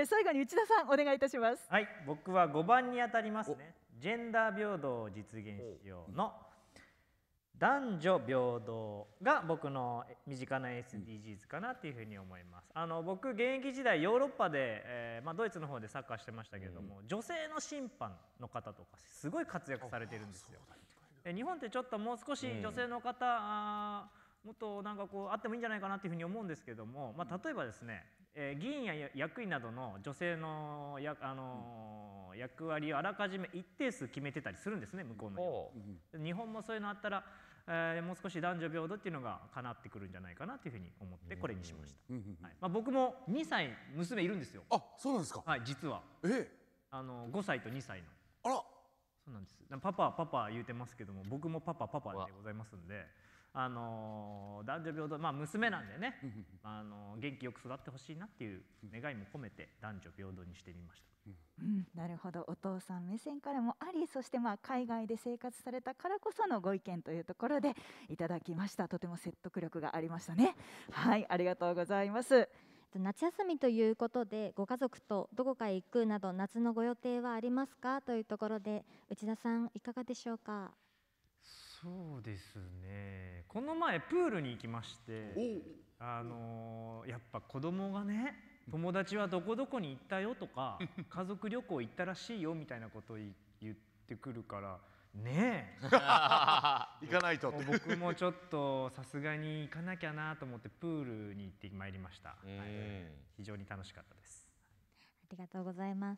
え最後に内田さんお願いいたしますはい僕は5番に当たりますねジェンダー平等を実現しようの男女平等が僕の身近な SDGs かなっていうふうに思います。あの僕現役時代ヨーロッパで、えー、まあ、ドイツの方でサッカーしてましたけれども、うん、女性の審判の方とかすごい活躍されてるんですよ。日本ってちょっともう少し女性の方、うん、あもっとなんかこうあってもいいんじゃないかなというふうに思うんですけども、まあ、例えばですね、えー、議員や役員などの女性のや、あのー役割をあらかじめ一定数決めてたりするんですね向こうの、日本もそういうのあったら、えー、もう少し男女平等っていうのがかなってくるんじゃないかなというふうに思ってこれにしました、はいまあ、僕も2歳娘いるんですよあそうなんですか、はい、実は、えー、あの5歳と2歳のあらそうなんですパパパパ言うてますけども僕もパパパパでございますんで。あの男女平等、まあ、娘なんでねあの元気よく育ってほしいなっていう願いも込めて男女平等にしてみました。うん、なるほどお父さん目線からもありそしてまあ海外で生活されたからこそのご意見というところでいただきましたとても説得力がありましたねはいありがとうございます夏休みということでご家族とどこかへ行くなど夏のご予定はありますかというところで内田さんいかがでしょうかそうですねこの前プールに行きましてあのー、やっぱ子供がね友達はどこどこに行ったよとか家族旅行行ったらしいよみたいなことを言ってくるからねえ 行かないと僕もちょっとさすがに行かなきゃなと思ってプールに行ってまいりました、はい、非常に楽しかったですありがとうございます